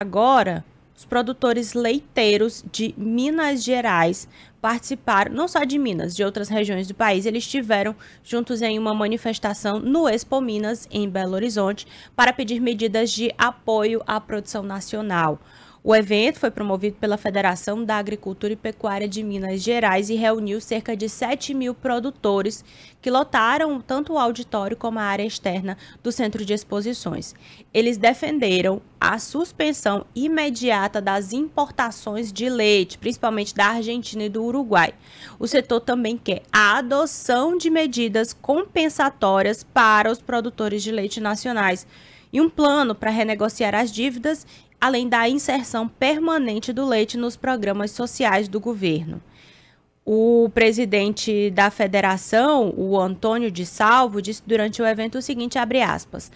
agora os produtores leiteiros de Minas Gerais participaram, não só de Minas, de outras regiões do país, eles estiveram juntos em uma manifestação no Expo Minas, em Belo Horizonte, para pedir medidas de apoio à produção nacional. O evento foi promovido pela Federação da Agricultura e Pecuária de Minas Gerais e reuniu cerca de 7 mil produtores que lotaram tanto o auditório como a área externa do Centro de Exposições. Eles defenderam a suspensão imediata das importações de leite, principalmente da Argentina e do Uruguai. O setor também quer a adoção de medidas compensatórias para os produtores de leite nacionais e um plano para renegociar as dívidas, além da inserção permanente do leite nos programas sociais do governo. O presidente da federação, o Antônio de Salvo, disse durante o evento o seguinte, aspas,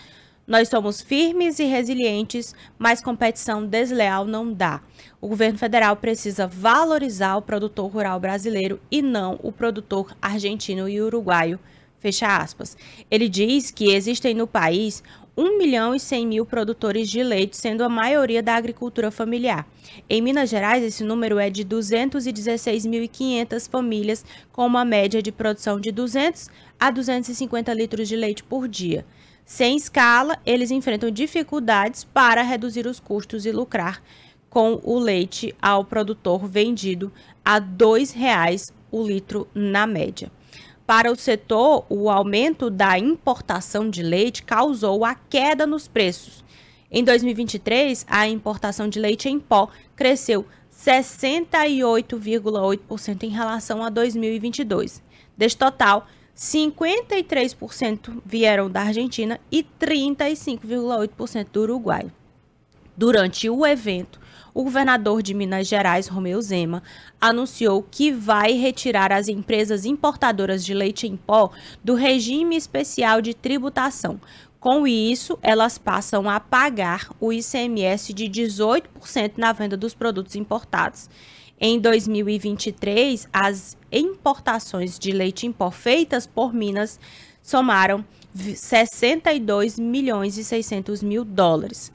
nós somos firmes e resilientes, mas competição desleal não dá. O governo federal precisa valorizar o produtor rural brasileiro e não o produtor argentino e uruguaio. Fecha aspas. Ele diz que existem no país 1 milhão e 100 mil produtores de leite, sendo a maioria da agricultura familiar. Em Minas Gerais, esse número é de 216.500 famílias, com uma média de produção de 200 a 250 litros de leite por dia. Sem escala, eles enfrentam dificuldades para reduzir os custos e lucrar com o leite ao produtor vendido a R$ 2,00 o litro na média. Para o setor, o aumento da importação de leite causou a queda nos preços. Em 2023, a importação de leite em pó cresceu 68,8% em relação a 2022. Deste total, 53% vieram da Argentina e 35,8% do Uruguai. Durante o evento, o governador de Minas Gerais, Romeu Zema, anunciou que vai retirar as empresas importadoras de leite em pó do regime especial de tributação. Com isso, elas passam a pagar o ICMS de 18% na venda dos produtos importados. Em 2023, as importações de leite em pó feitas por Minas somaram 62 milhões e 600 mil dólares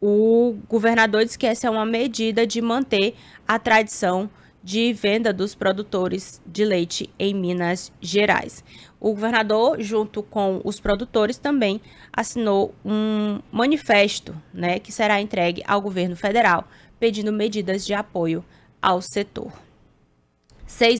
o governador diz que essa é uma medida de manter a tradição de venda dos produtores de leite em Minas Gerais. O governador, junto com os produtores, também assinou um manifesto, né, que será entregue ao governo federal, pedindo medidas de apoio ao setor. Seis